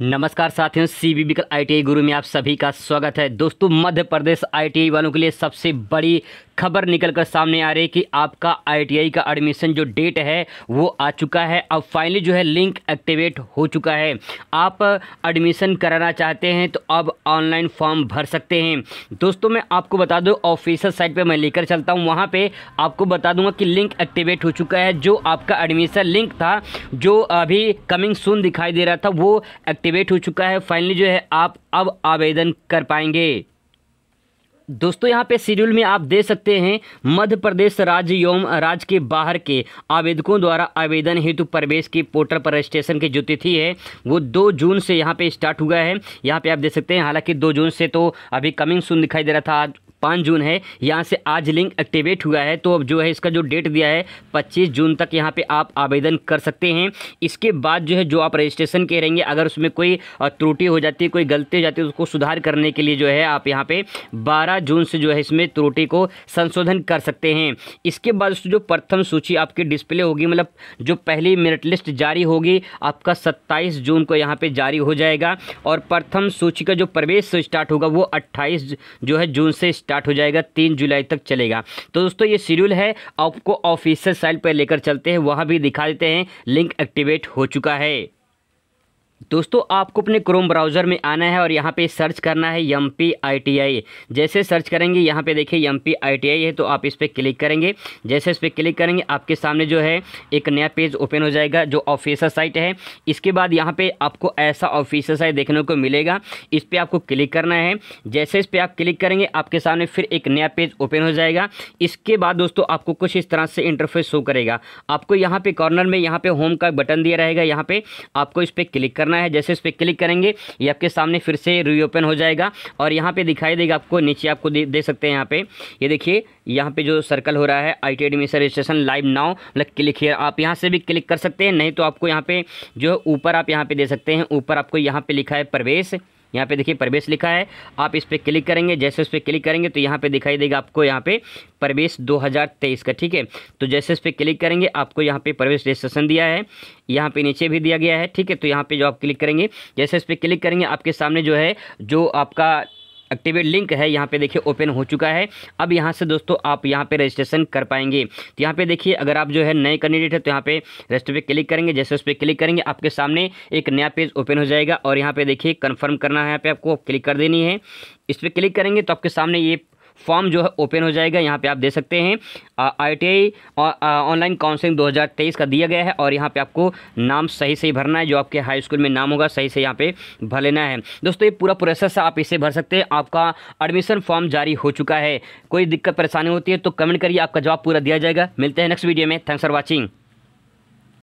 नमस्कार साथियों C B बिकल आई गुरु में आप सभी का स्वागत है दोस्तों मध्य प्रदेश आई वालों के लिए सबसे बड़ी खबर निकल कर सामने आ रही है कि आपका आईटीआई का एडमिशन जो डेट है वो आ चुका है अब फाइनली जो है लिंक एक्टिवेट हो चुका है आप एडमिशन कराना चाहते हैं तो अब ऑनलाइन फॉर्म भर सकते हैं दोस्तों मैं आपको बता दूँ ऑफिशियल साइट पर मैं लेकर चलता हूँ वहाँ पर आपको बता दूँगा कि लिंक एक्टिवेट हो चुका है जो आपका एडमिशन लिंक था जो अभी कमिंग सुन दिखाई दे रहा था वो एक्टिवेट हो चुका है फाइनली जो है आप अब आवेदन कर पाएंगे दोस्तों यहाँ पे शेड्यूल में आप देख सकते हैं मध्य प्रदेश राज्य एवं राज्य के बाहर के आवेदकों द्वारा आवेदन हेतु प्रवेश के पोर्टल पर रजिस्ट्रेशन की जो तिथि है वो दो जून से यहाँ पे स्टार्ट हुआ है यहाँ पे आप देख सकते हैं हालांकि दो जून से तो अभी कमिंग सुन दिखाई दे रहा था पाँच जून है यहाँ से आज लिंक एक्टिवेट हुआ है तो अब जो है इसका जो डेट दिया है पच्चीस जून तक यहाँ पर आप आवेदन कर सकते हैं इसके बाद जो है जो आप रजिस्ट्रेशन के रहेंगे अगर उसमें कोई त्रुटि हो जाती है कोई गलती हो जाती है उसको सुधार करने के लिए जो है आप यहाँ पर बारह जून से जो है इसमें त्रुटि को संशोधन कर सकते हैं इसके बाद जो प्रथम सूची आपकी डिस्प्ले होगी मतलब जो पहली मेरिट लिस्ट जारी होगी आपका 27 जून को यहाँ पे जारी हो जाएगा और प्रथम सूची का जो प्रवेश स्टार्ट होगा वो 28 जो है जून से स्टार्ट हो जाएगा तीन जुलाई तक चलेगा तो दोस्तों ये शेड्यूल है आपको ऑफिसियल साइट पर लेकर चलते हैं वहाँ भी दिखा देते हैं लिंक एक्टिवेट हो चुका है दोस्तों आपको अपने क्रोम ब्राउज़र में आना है और यहाँ पे सर्च करना है M P I T I जैसे सर्च करेंगे यहाँ पे देखिए M P I T I है तो आप इस पर क्लिक करेंगे जैसे इस पर क्लिक करेंगे आपके सामने जो है एक नया पेज ओपन हो जाएगा जो ऑफिसर साइट है इसके बाद यहाँ पे आपको ऐसा ऑफिसर साइट देखने को मिलेगा इस पर आपको क्लिक करना है जैसे इस पर आप क्लिक करेंगे आपके सामने फिर एक नया पेज ओपन हो जाएगा इसके बाद दोस्तों आपको कुछ इस तरह से इंटरफेस शो करेगा आपको यहाँ पर कॉर्नर में यहाँ पर होम का बटन दिया रहेगा यहाँ पर आपको इस पर क्लिक करना करना है जैसे इस पर क्लिक करेंगे ये आपके सामने फिर से रीओपन हो जाएगा और यहाँ पर दिखाई देगा आपको नीचे आपको दे, दे सकते हैं यहाँ पे ये यह देखिए यहाँ पे जो सर्कल हो रहा है I T admission registration live now लग क्लिक है आप यहाँ से भी क्लिक कर सकते हैं नहीं तो आपको यहाँ पे जो ऊपर आप यहाँ पे दे सकते हैं ऊपर आपको यहाँ पे लिखा है प्रवेश यहाँ पे देखिए प्रवेश लिखा है आप इस पर क्लिक करेंगे जैसे इस पर क्लिक करेंगे तो यहाँ पे दिखाई देगा आपको यहाँ पे प्रवेश 2023 का ठीक है तो जैसे इस पर क्लिक करेंगे आपको यहाँ पे प्रवेश रजिस्ट्रेशन दिया है यहाँ पे नीचे भी दिया गया है ठीक है तो यहाँ पे जो आप क्लिक करेंगे जैसे इस पर क्लिक करेंगे आपके सामने जो है जो आपका एक्टिवेट लिंक है यहाँ पे देखिए ओपन हो चुका है अब यहाँ से दोस्तों आप यहाँ पे रजिस्ट्रेशन कर पाएंगे तो यहाँ पे देखिए अगर आप जो है नए कैंडिडेट है तो यहाँ पे रजिस्टर पे क्लिक करेंगे जैसे उस पर क्लिक करेंगे आपके सामने एक नया पेज ओपन हो जाएगा और यहाँ पे देखिए कन्फर्म करना है यहाँ पे आपको क्लिक कर देनी है इस पर क्लिक करेंगे तो आपके सामने ये फॉर्म जो है ओपन हो जाएगा यहाँ पे आप दे सकते हैं आई ऑनलाइन काउंसलिंग 2023 का दिया गया है और यहाँ पे आपको नाम सही सही भरना है जो आपके हाई स्कूल में नाम होगा सही से यहाँ पे भर लेना है दोस्तों ये पूरा प्रोसेस आप इसे भर सकते हैं आपका एडमिशन फॉर्म जारी हो चुका है कोई दिक्कत परेशानी होती है तो कमेंट करिए आपका जवाब पूरा दिया जाएगा मिलते हैं नेक्स्ट वीडियो में थैंक्स फॉर वॉचिंग